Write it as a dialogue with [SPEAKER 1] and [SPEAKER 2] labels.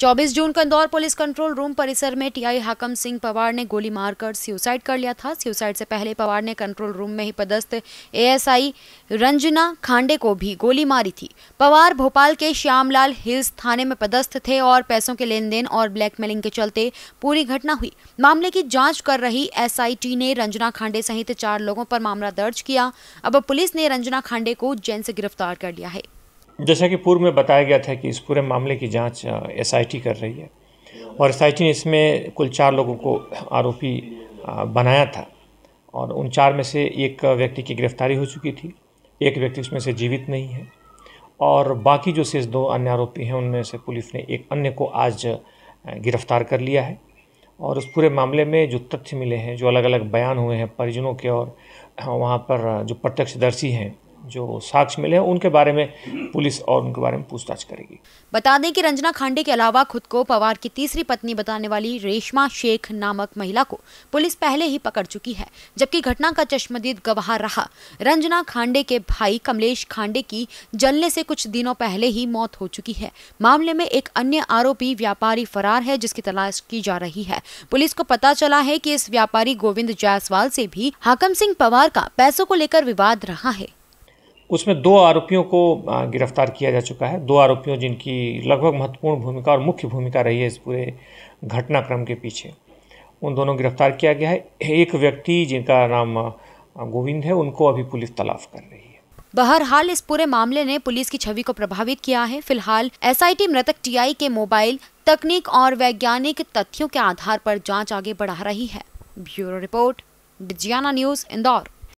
[SPEAKER 1] 24 जून को Indore police control room परिसर में टीआई हाकम सिंह पवार ने गोली मारकर सुसाइड कर लिया था सुसाइड से पहले पवार ने कंट्रोल रूम में ही पदस्थ एएसआई रंजना खांडे को भी गोली मारी थी पवार भोपाल के श्यामलाल हिल्स थाने में पदस्थ थे और पैसों के लेन देन और ब्लैकमेलिंग के चलते पूरी घटना हुई मामले की जाँच कर रही एस ने रंजना खांडे सहित चार लोगों पर मामला दर्ज किया अब पुलिस ने रंजना खांडे को जैन से गिरफ्तार कर लिया है
[SPEAKER 2] जैसा कि पूर्व में बताया गया था कि इस पूरे मामले की जांच एसआईटी कर रही है और एसआईटी ने इसमें कुल चार लोगों को आरोपी बनाया था और उन चार में से एक व्यक्ति की गिरफ्तारी हो चुकी थी एक व्यक्ति उसमें से जीवित नहीं है और बाकी जो शेष दो अन्य आरोपी हैं उनमें से पुलिस ने एक अन्य को आज गिरफ्तार कर लिया है और उस पूरे मामले में जो तथ्य मिले हैं जो अलग अलग बयान हुए हैं परिजनों के और वहाँ पर जो प्रत्यक्षदर्शी हैं जो साक्ष्य मिले हैं उनके बारे में पुलिस और उनके बारे में पूछताछ करेगी
[SPEAKER 1] बता दें कि रंजना खांडे के अलावा खुद को पवार की तीसरी पत्नी बताने वाली रेशमा शेख नामक महिला को पुलिस पहले ही पकड़ चुकी है जबकि घटना का चश्मदीद गवाह रहा रंजना खांडे के भाई कमलेश खांडे की जलने से कुछ दिनों पहले ही मौत हो चुकी है मामले में एक अन्य आरोपी व्यापारी फरार है जिसकी तलाश की जा रही है पुलिस को पता चला है की इस व्यापारी गोविंद जायसवाल से भी हाकम सिंह पवार का पैसों को लेकर विवाद रहा है
[SPEAKER 2] उसमें दो आरोपियों को गिरफ्तार किया जा चुका है दो आरोपियों जिनकी लगभग महत्वपूर्ण भूमिका और मुख्य भूमिका रही है इस पूरे घटनाक्रम के पीछे उन दोनों गिरफ्तार किया गया है एक व्यक्ति जिनका नाम गोविंद है उनको अभी पुलिस तलाश कर रही है
[SPEAKER 1] बहरहाल इस पूरे मामले ने पुलिस की छवि को प्रभावित किया है फिलहाल एसआईटी मृतक टीआई के मोबाइल तकनीक और वैज्ञानिक तथ्यों के आधार पर जांच आगे बढ़ा रही है bureau report Digiana news Indore